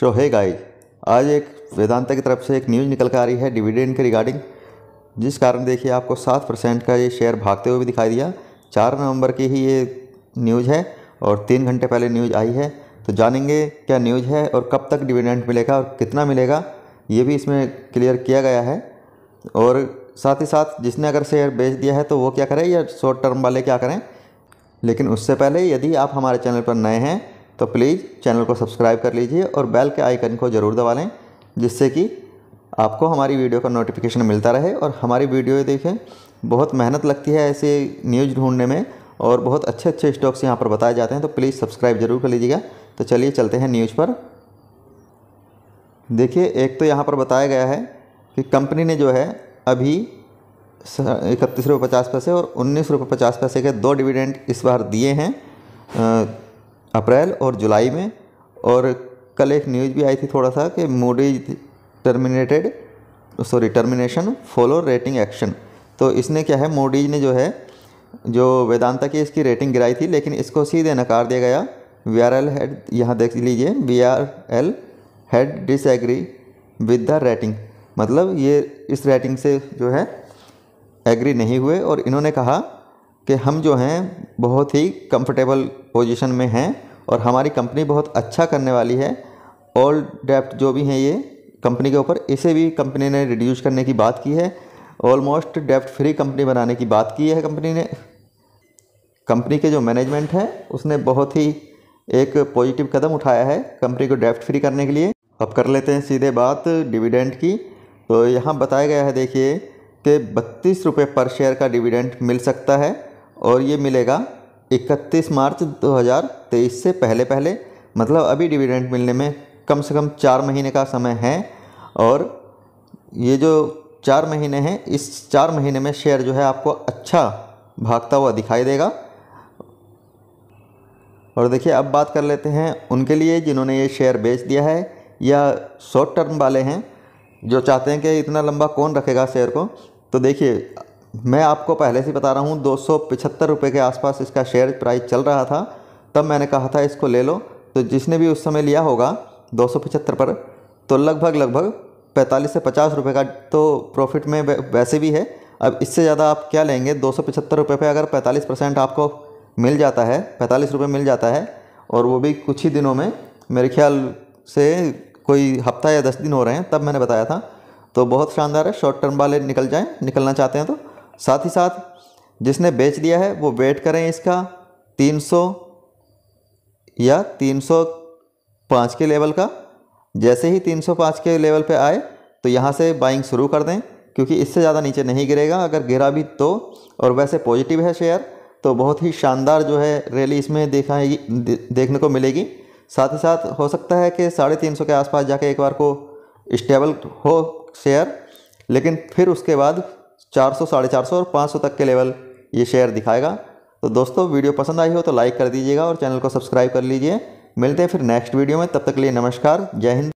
सो है गाइज आज एक वेदांता की तरफ से एक न्यूज़ निकल कर आ रही है डिविडेंड के रिगार्डिंग जिस कारण देखिए आपको सात परसेंट का ये शेयर भागते हुए भी दिखाई दिया चार नवंबर की ही ये न्यूज़ है और तीन घंटे पहले न्यूज़ आई है तो जानेंगे क्या न्यूज़ है और कब तक डिविडेंड मिलेगा और कितना मिलेगा ये भी इसमें क्लियर किया गया है और साथ ही साथ जिसने अगर शेयर बेच दिया है तो वो क्या करें या शॉर्ट टर्म वाले क्या करें लेकिन उससे पहले यदि आप हमारे चैनल पर नए हैं तो प्लीज़ चैनल को सब्सक्राइब कर लीजिए और बैल के आइकन को ज़रूर दबा लें जिससे कि आपको हमारी वीडियो का नोटिफिकेशन मिलता रहे और हमारी वीडियो देखें बहुत मेहनत लगती है ऐसे न्यूज़ ढूंढने में और बहुत अच्छे अच्छे स्टॉक्स यहाँ पर बताए जाते हैं तो प्लीज़ सब्सक्राइब ज़रूर कर लीजिएगा तो चलिए चलते हैं न्यूज़ पर देखिए एक तो यहाँ पर बताया गया है कि कंपनी ने जो है अभी इकतीस रुपये पचास पैसे और उन्नीस रुपये पचास पैसे के दो डिविडेंड इस बार दिए हैं अप्रैल और जुलाई में और कल एक न्यूज़ भी आई थी थोड़ा सा कि Moody terminated sorry termination follow rating action तो इसने क्या है मोडीज ने जो है जो वेदांता की इसकी रेटिंग गिराई थी लेकिन इसको सीधे नकार दिया गया वी आर एल हेड यहाँ देख लीजिए we are L head disagree with the rating मतलब ये इस रेटिंग से जो है एग्री नहीं हुए और इन्होंने कहा कि हम जो हैं बहुत ही कंफर्टेबल पोजीशन में हैं और हमारी कंपनी बहुत अच्छा करने वाली है ऑल डेप्ट जो भी हैं ये कंपनी के ऊपर इसे भी कंपनी ने रिड्यूस करने की बात की है ऑलमोस्ट डेप्ट फ्री कंपनी बनाने की बात की है कंपनी ने कंपनी के जो मैनेजमेंट है उसने बहुत ही एक पॉजिटिव कदम उठाया है कंपनी को डेप्ट फ्री करने के लिए अब कर लेते हैं सीधे बात डिविडेंड की तो यहाँ बताया गया है देखिए कि बत्तीस रुपये पर शेयर का डिविडेंड मिल सकता है और ये मिलेगा इकतीस मार्च 2023 से पहले पहले मतलब अभी डिविडेंड मिलने में कम से कम चार महीने का समय है और ये जो चार महीने हैं इस चार महीने में शेयर जो है आपको अच्छा भागता हुआ दिखाई देगा और देखिए अब बात कर लेते हैं उनके लिए जिन्होंने ये शेयर बेच दिया है या शॉर्ट टर्म वाले हैं जो चाहते हैं कि इतना लंबा कौन रखेगा शेयर को तो देखिए मैं आपको पहले से बता रहा हूँ दो सौ के आसपास इसका शेयर प्राइस चल रहा था तब मैंने कहा था इसको ले लो तो जिसने भी उस समय लिया होगा दो पर तो लगभग लगभग पैंतालीस से पचास रुपये का तो प्रॉफिट में वैसे भी है अब इससे ज़्यादा आप क्या लेंगे दो सौ पचहत्तर रुपये पर अगर पैंतालीस परसेंट आपको मिल जाता है पैंतालीस रुपये मिल जाता है और वो भी कुछ ही दिनों में मेरे ख्याल से कोई हफ्ता या दस दिन हो रहे हैं तब मैंने बताया था तो बहुत शानदार है शॉर्ट टर्म वाले निकल जाएँ निकलना चाहते हैं तो साथ ही साथ जिसने बेच दिया है वो वेट करें इसका 300 या 305 के लेवल का जैसे ही 305 के लेवल पे आए तो यहाँ से बाइंग शुरू कर दें क्योंकि इससे ज़्यादा नीचे नहीं गिरेगा अगर गिरा भी तो और वैसे पॉजिटिव है शेयर तो बहुत ही शानदार जो है रैली इसमें है, देखने को मिलेगी साथ ही साथ हो सकता है कि साढ़े तीन सौ के आसपास जाके एक बार को स्टेबल हो शेयर लेकिन फिर उसके बाद चार सौ साढ़े चार सौ और पाँच सौ तक के लेवल ये शेयर दिखाएगा तो दोस्तों वीडियो पसंद आई हो तो लाइक कर दीजिएगा और चैनल को सब्सक्राइब कर लीजिए मिलते हैं फिर नेक्स्ट वीडियो में तब तक के लिए नमस्कार जय हिंद